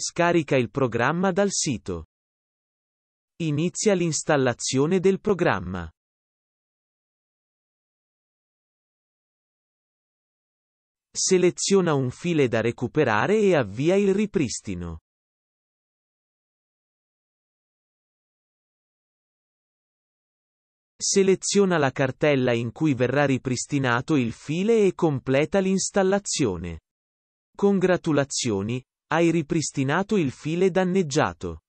Scarica il programma dal sito. Inizia l'installazione del programma. Seleziona un file da recuperare e avvia il ripristino. Seleziona la cartella in cui verrà ripristinato il file e completa l'installazione. Congratulazioni, hai ripristinato il file danneggiato.